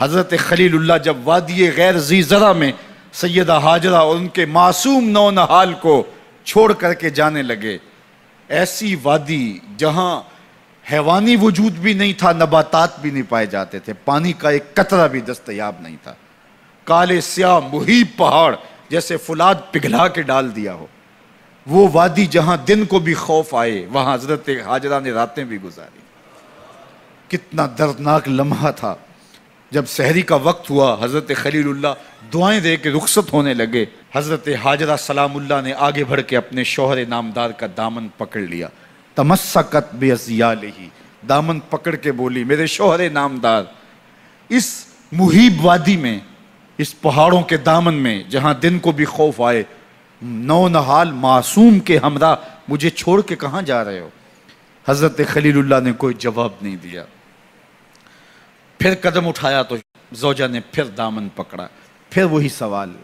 हज़रत खलील्ला जब वादी गैर जी ज़रा में सैदा हाजरा और उनके मासूम नौ नहाल को छोड़ करके जाने लगे ऐसी वादी जहाँ हैवानी वजूद भी नहीं था नबातात भी नहीं पाए जाते थे पानी का एक कतरा भी दस्तयाब नहीं था काले स्या मुहीब पहाड़ जैसे फुलाद पिघला के डाल दिया हो वो वादी जहाँ दिन को भी खौफ आए वहाँ हजरत हाजरा ने रातें भी गुजारी कितना दर्दनाक लम्हा था जब शहरी का वक्त हुआ हज़रत खलील्ला दुआएं दे के रुखसत होने लगे हज़रत हाजरा सलामुल्ला ने आगे बढ़ के अपने शोहर नामदार का दामन पकड़ लिया तमस्कत बेअिया ही दामन पकड़ के बोली मेरे शोहर नामदार इस मुहिब वादी में इस पहाड़ों के दामन में जहाँ दिन को भी खौफ आए नौ नहाल मासूम के हमरा मुझे छोड़ के कहाँ जा रहे हो हज़रत खलील्ला ने कोई जवाब नहीं दिया फिर कदम उठाया तो जोजा ने फिर दामन पकड़ा फिर वही सवाल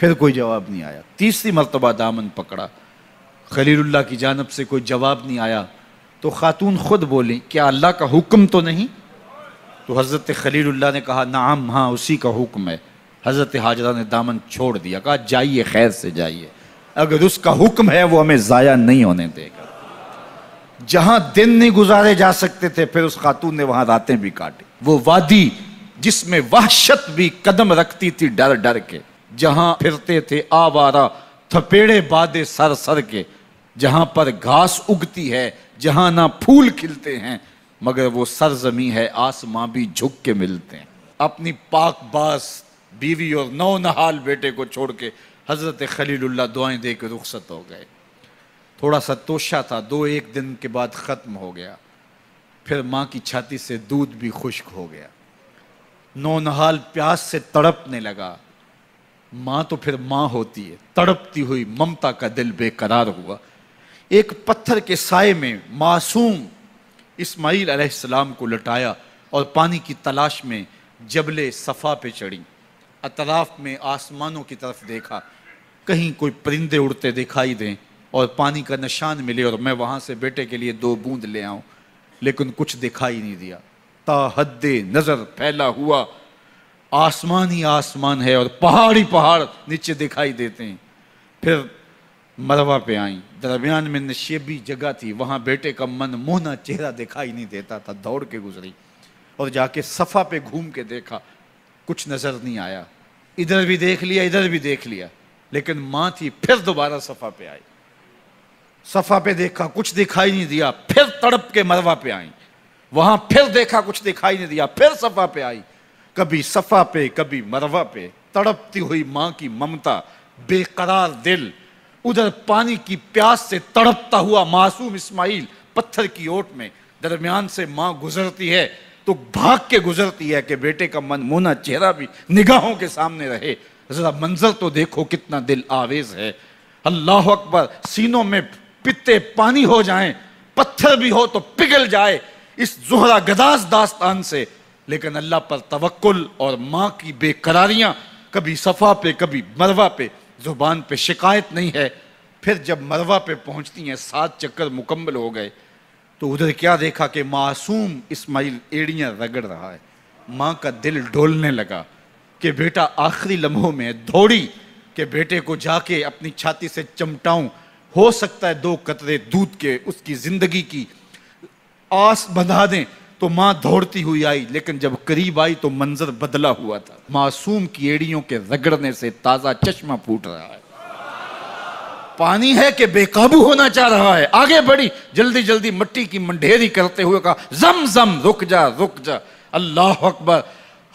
फिर कोई जवाब नहीं आया तीसरी मरतबा दामन पकड़ा खलील्ला की जानब से कोई जवाब नहीं आया तो ख़ातून ख़ुद बोली क्या अल्लाह का हुक्म तो नहीं तो हज़रत खलील्ला ने कहा नाम हाँ उसी का हुक्म है हज़रत हाजरा ने दामन छोड़ दिया कहा जाइए खैर से जाइए अगर उसका हुक्म है वो हमें ज़ाया नहीं होने देगा जहाँ दिन नहीं गुजारे जा सकते थे फिर उस खातून ने वहाँ रातें भी काटी वो वादी जिसमें वहशत भी कदम रखती थी डर डर के जहां फिरते थे आवारा थपेड़े बादे सर सर के जहां पर घास उगती है जहां ना फूल खिलते हैं मगर वो सरजमी है आसमां भी झुक के मिलते हैं अपनी पाक बास बीवी और नौ नहाल बेटे को छोड़ के हज़रत खलीलुल्ला दुआएं दे के रुख्सत हो गए थोड़ा सा तोशा था दो एक दिन के बाद ख़त्म हो गया फिर माँ की छाती से दूध भी खुश्क हो गया नौनहाल प्यास से तड़पने लगा माँ तो फिर माँ होती है तड़पती हुई ममता का दिल बेकरार हुआ एक पत्थर के साय में मासूम इस्माइल अलैहिस्सलाम को लटाया और पानी की तलाश में जबले सफ़ा पे चढ़ी अतराफ में आसमानों की तरफ देखा कहीं कोई परिंदे उड़ते दिखाई दें और पानी का निशान मिले और मैं वहाँ से बेटे के लिए दो बूंद ले आऊँ लेकिन कुछ दिखाई नहीं दिया ताहद नज़र फैला हुआ आसमान ही आसमान है और पहाड़ ही पहाड़ नीचे दिखाई देते हैं फिर मरवा पे आई दरमियान में नशेबी जगह थी वहां बेटे का मन मोहना चेहरा दिखाई नहीं देता था दौड़ के गुजरी और जाके सफ़ा पे घूम के देखा कुछ नज़र नहीं आया इधर भी देख लिया इधर भी देख लिया लेकिन माँ थी फिर दोबारा सफ़ा पे आई सफा पे देखा कुछ दिखाई नहीं दिया फिर तड़प के मरवा पे आई वहां फिर देखा कुछ दिखाई नहीं दिया फिर सफा पे आई कभी सफा पे कभी मरवा पे तड़पती हुई माँ की ममता बेकरार दिल उधर पानी की प्यास से तड़पता हुआ मासूम इस्माइल पत्थर की ओट में दरमियान से माँ गुजरती है तो भाग के गुजरती है कि बेटे का मन मोना चेहरा भी निगाहों के सामने रहे जरा मंजर तो देखो कितना दिल आवेज है अल्लाह अकबर सीनों में पित्ते पानी हो जाएं पत्थर भी हो तो पिघल जाए इस जोहरा गदास दास्तान से लेकिन अल्लाह पर तवक्ल और माँ की बेकरारियां कभी सफ़ा पे कभी मरवा पे ज़ुबान पे शिकायत नहीं है फिर जब मरवा पे पहुंचती हैं सात चक्कर मुकम्मल हो गए तो उधर क्या देखा कि मासूम इस्माइल एड़ियां रगड़ रहा है माँ का दिल डोलने लगा कि बेटा आखिरी लम्हों में दौड़ी कि बेटे को जाके अपनी छाती से चमटाऊं हो सकता है दो कतरे दूध के उसकी जिंदगी की आस बंधा दें तो माँ दौड़ती हुई आई लेकिन जब करीब आई तो मंजर बदला हुआ था मासूम की एड़ियों के रगड़ने से ताजा चश्मा फूट रहा है पानी है कि बेकाबू होना चाह रहा है आगे बढ़ी जल्दी जल्दी मट्टी की मंडेरी करते हुए कहा जम जम रुक जा रुक जा अल्लाह अकबर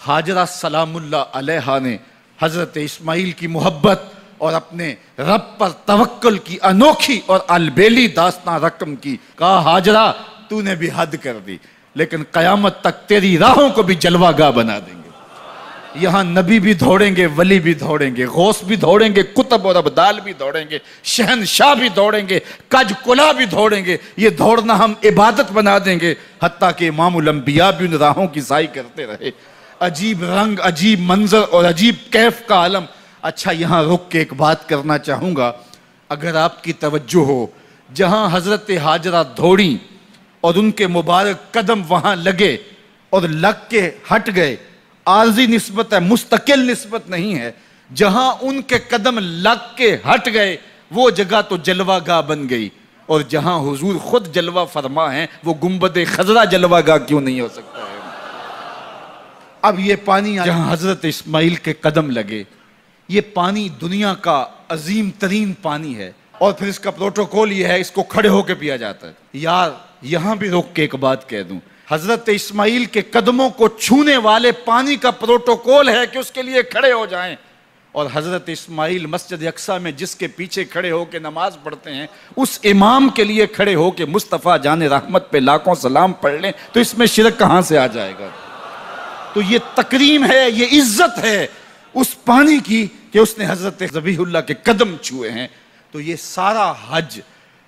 हाजरा सलामुल्ला अलहा ने हजरत इस्माइल की मोहब्बत और अपने रब पर तवक्ल की अनोखी और अलबेली दास्तां रकम की कहा हाजरा तूने भी हद कर दी लेकिन कयामत तक तेरी राहों को भी जलवा गाह बना देंगे यहाँ नबी भी दौड़ेंगे वली भी दौड़ेंगे गौस भी दौड़ेंगे कुतब और अबदाल भी दौड़ेंगे शहनशाह भी दौड़ेंगे कज कुला भी दौड़ेंगे ये दौड़ना हम इबादत बना देंगे हती कि इमामबिया भी उन राहों की जाई करते रहे अजीब रंग अजीब मंजर और अजीब कैफ का आलम अच्छा यहाँ रुक के एक बात करना चाहूँगा अगर आपकी तवज्जो हो जहाँ हज़रत हाजरा दौड़ी और उनके मुबारक कदम वहाँ लगे और लग के हट गए आर्जी नस्बत है मुस्तकिल नस्बत नहीं है जहाँ उनके कदम लग के हट गए वो जगह तो जलवा गाह बन गई और जहाँ हुजूर खुद जलवा फरमा है वो गुम्बद खजरा जलवा गाह क्यों नहीं हो सकता है अब ये पानी जहाँ हजरत इस्माइल के कदम लगे ये पानी दुनिया का अजीम तरीन पानी है और फिर इसका प्रोटोकॉल ये है इसको खड़े होकर पिया जाता है यार यहां भी रोक के एक बात कह दूं हजरत इस्माइल के कदमों को छूने वाले पानी का प्रोटोकॉल है कि उसके लिए खड़े हो जाएं और हजरत इस्माइल मस्जिद यकसा में जिसके पीछे खड़े होकर नमाज पढ़ते हैं उस इमाम के लिए खड़े होकर मुस्तफ़ा जान रहमत पे लाखों सलाम पढ़ लें तो इसमें शिरक कहाँ से आ जाएगा तो ये तकरीम है ये इज्जत है उस पानी की कि उसने हजरत जबीहुल्ला के कदम छुए हैं तो ये सारा हज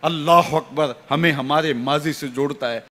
अल्लाह अकबर हमें हमारे माजी से जोड़ता है